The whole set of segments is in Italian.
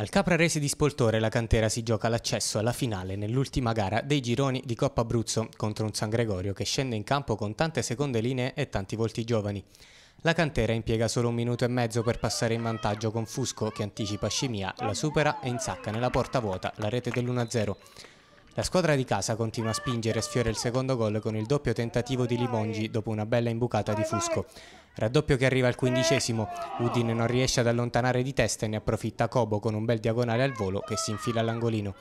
Al Caprarese di Spoltore la cantera si gioca l'accesso alla finale nell'ultima gara dei gironi di Coppa Abruzzo contro un San Gregorio che scende in campo con tante seconde linee e tanti volti giovani. La cantera impiega solo un minuto e mezzo per passare in vantaggio con Fusco che anticipa Scimia, la supera e insacca nella porta vuota la rete dell'1-0. La squadra di casa continua a spingere e sfiora il secondo gol con il doppio tentativo di Limongi dopo una bella imbucata di Fusco. Raddoppio che arriva al quindicesimo, Udine non riesce ad allontanare di testa e ne approfitta Cobo con un bel diagonale al volo che si infila all'angolino.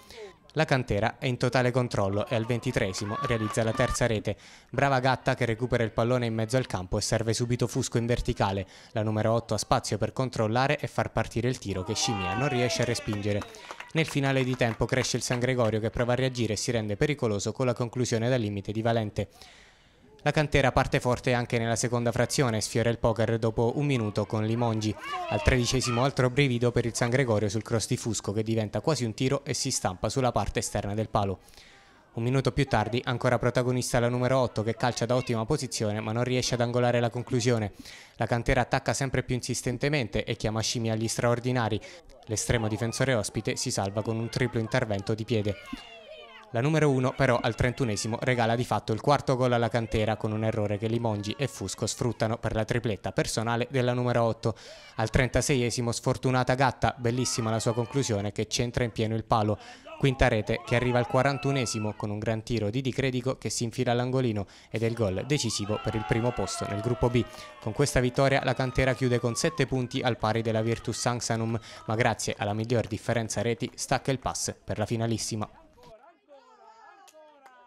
La cantera è in totale controllo e al ventitresimo realizza la terza rete. Brava Gatta che recupera il pallone in mezzo al campo e serve subito Fusco in verticale. La numero 8 ha spazio per controllare e far partire il tiro che Scimia non riesce a respingere. Nel finale di tempo cresce il San Gregorio che prova a reagire e si rende pericoloso con la conclusione dal limite di Valente. La cantera parte forte anche nella seconda frazione, sfiora il poker dopo un minuto con Limongi. Al tredicesimo altro brivido per il San Gregorio sul cross di Fusco che diventa quasi un tiro e si stampa sulla parte esterna del palo. Un minuto più tardi, ancora protagonista la numero 8 che calcia da ottima posizione ma non riesce ad angolare la conclusione. La cantera attacca sempre più insistentemente e chiama scimmie agli straordinari. L'estremo difensore ospite si salva con un triplo intervento di piede. La numero 1 però al 31 regala di fatto il quarto gol alla cantera con un errore che Limongi e Fusco sfruttano per la tripletta personale della numero 8. Al 36 sfortunata Gatta, bellissima la sua conclusione che centra in pieno il palo. Quinta rete che arriva al 41esimo con un gran tiro di Di Credico che si infila all'angolino ed è il gol decisivo per il primo posto nel gruppo B. Con questa vittoria la cantera chiude con 7 punti al pari della Virtus Sanxanum, ma grazie alla miglior differenza reti stacca il pass per la finalissima.